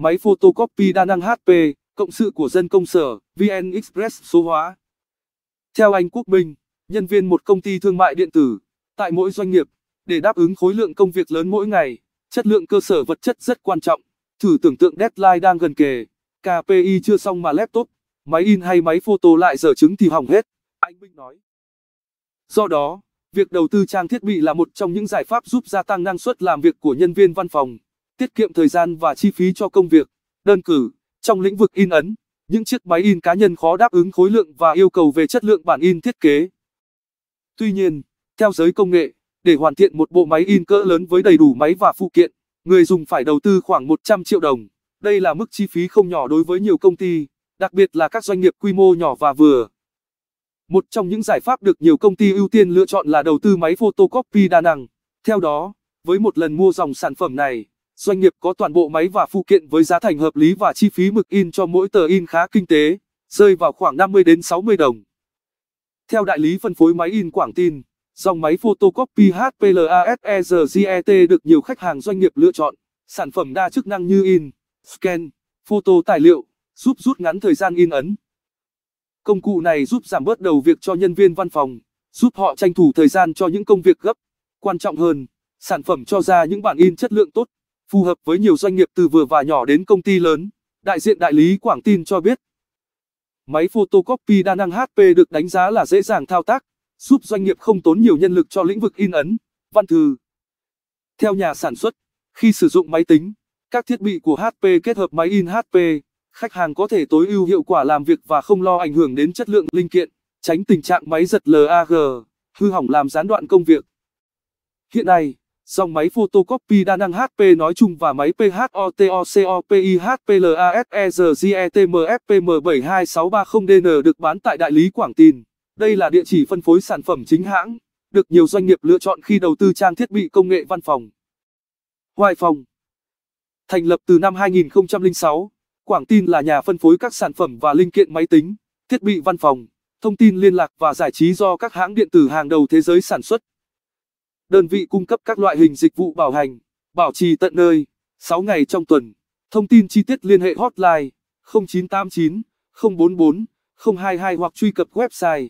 máy photocopy đa năng HP, cộng sự của dân công sở, VN Express số hóa. Theo anh Quốc Minh, nhân viên một công ty thương mại điện tử, tại mỗi doanh nghiệp, để đáp ứng khối lượng công việc lớn mỗi ngày, chất lượng cơ sở vật chất rất quan trọng. Thử tưởng tượng deadline đang gần kề, KPI chưa xong mà laptop, máy in hay máy photo lại dở chứng thì hỏng hết, anh Minh nói. Do đó, việc đầu tư trang thiết bị là một trong những giải pháp giúp gia tăng năng suất làm việc của nhân viên văn phòng tiết kiệm thời gian và chi phí cho công việc. Đơn cử, trong lĩnh vực in ấn, những chiếc máy in cá nhân khó đáp ứng khối lượng và yêu cầu về chất lượng bản in thiết kế. Tuy nhiên, theo giới công nghệ, để hoàn thiện một bộ máy in cỡ lớn với đầy đủ máy và phụ kiện, người dùng phải đầu tư khoảng 100 triệu đồng. Đây là mức chi phí không nhỏ đối với nhiều công ty, đặc biệt là các doanh nghiệp quy mô nhỏ và vừa. Một trong những giải pháp được nhiều công ty ưu tiên lựa chọn là đầu tư máy photocopy đa năng. Theo đó, với một lần mua dòng sản phẩm này, doanh nghiệp có toàn bộ máy và phụ kiện với giá thành hợp lý và chi phí mực in cho mỗi tờ in khá kinh tế, rơi vào khoảng 50 đến 60 đồng. Theo đại lý phân phối máy in Quảng Tin, dòng máy photocopy HP HPLASERGET được nhiều khách hàng doanh nghiệp lựa chọn, sản phẩm đa chức năng như in, scan, photo tài liệu, giúp rút ngắn thời gian in ấn. Công cụ này giúp giảm bớt đầu việc cho nhân viên văn phòng, giúp họ tranh thủ thời gian cho những công việc gấp. Quan trọng hơn, sản phẩm cho ra những bản in chất lượng tốt phù hợp với nhiều doanh nghiệp từ vừa và nhỏ đến công ty lớn. Đại diện đại lý Quảng Tin cho biết, máy photocopy đa năng HP được đánh giá là dễ dàng thao tác, giúp doanh nghiệp không tốn nhiều nhân lực cho lĩnh vực in ấn, văn thư. Theo nhà sản xuất, khi sử dụng máy tính, các thiết bị của HP kết hợp máy in HP, khách hàng có thể tối ưu hiệu quả làm việc và không lo ảnh hưởng đến chất lượng linh kiện, tránh tình trạng máy giật lag, hư hỏng làm gián đoạn công việc. Hiện nay, dòng máy photocopy đa năng HP nói chung và máy PHOTOCOPIHPLASERGETMFPM72630DN được bán tại đại lý Quảng Tín. Đây là địa chỉ phân phối sản phẩm chính hãng, được nhiều doanh nghiệp lựa chọn khi đầu tư trang thiết bị công nghệ văn phòng. Hoài Phòng Thành lập từ năm 2006, Quảng Tin là nhà phân phối các sản phẩm và linh kiện máy tính, thiết bị văn phòng, thông tin liên lạc và giải trí do các hãng điện tử hàng đầu thế giới sản xuất đơn vị cung cấp các loại hình dịch vụ bảo hành, bảo trì tận nơi, 6 ngày trong tuần. Thông tin chi tiết liên hệ hotline 0989 044 022 hoặc truy cập website